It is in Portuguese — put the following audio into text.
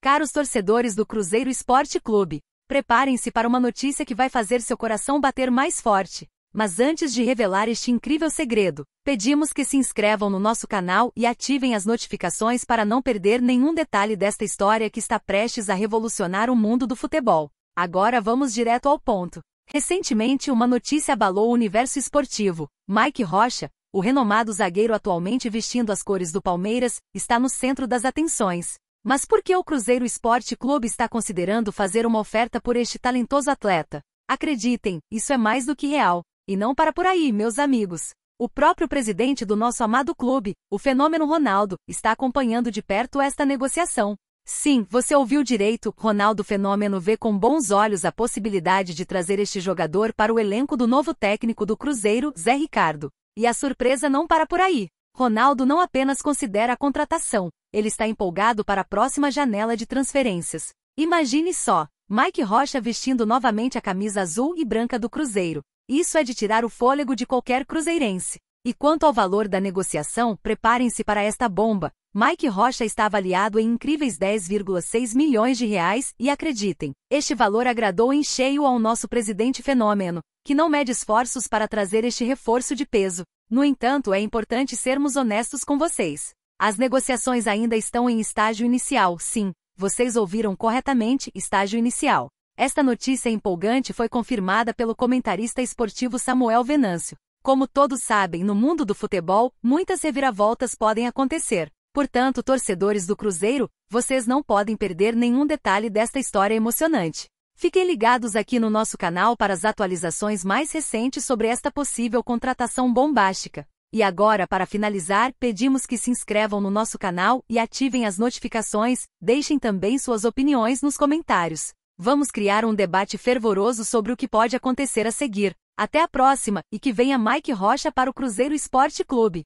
Caros torcedores do Cruzeiro Esporte Clube, preparem-se para uma notícia que vai fazer seu coração bater mais forte. Mas antes de revelar este incrível segredo, pedimos que se inscrevam no nosso canal e ativem as notificações para não perder nenhum detalhe desta história que está prestes a revolucionar o mundo do futebol. Agora vamos direto ao ponto. Recentemente, uma notícia abalou o universo esportivo. Mike Rocha, o renomado zagueiro atualmente vestindo as cores do Palmeiras, está no centro das atenções. Mas por que o Cruzeiro Esporte Clube está considerando fazer uma oferta por este talentoso atleta? Acreditem, isso é mais do que real. E não para por aí, meus amigos. O próprio presidente do nosso amado clube, o fenômeno Ronaldo, está acompanhando de perto esta negociação. Sim, você ouviu direito, Ronaldo Fenômeno vê com bons olhos a possibilidade de trazer este jogador para o elenco do novo técnico do Cruzeiro, Zé Ricardo. E a surpresa não para por aí. Ronaldo não apenas considera a contratação, ele está empolgado para a próxima janela de transferências. Imagine só, Mike Rocha vestindo novamente a camisa azul e branca do Cruzeiro. Isso é de tirar o fôlego de qualquer cruzeirense. E quanto ao valor da negociação, preparem-se para esta bomba. Mike Rocha está avaliado em incríveis 10,6 milhões de reais e acreditem, este valor agradou em cheio ao nosso presidente fenômeno, que não mede esforços para trazer este reforço de peso. No entanto, é importante sermos honestos com vocês. As negociações ainda estão em estágio inicial, sim, vocês ouviram corretamente, estágio inicial. Esta notícia empolgante foi confirmada pelo comentarista esportivo Samuel Venâncio. Como todos sabem, no mundo do futebol, muitas reviravoltas podem acontecer. Portanto, torcedores do Cruzeiro, vocês não podem perder nenhum detalhe desta história emocionante. Fiquem ligados aqui no nosso canal para as atualizações mais recentes sobre esta possível contratação bombástica. E agora, para finalizar, pedimos que se inscrevam no nosso canal e ativem as notificações, deixem também suas opiniões nos comentários. Vamos criar um debate fervoroso sobre o que pode acontecer a seguir. Até a próxima e que venha Mike Rocha para o Cruzeiro Esporte Clube.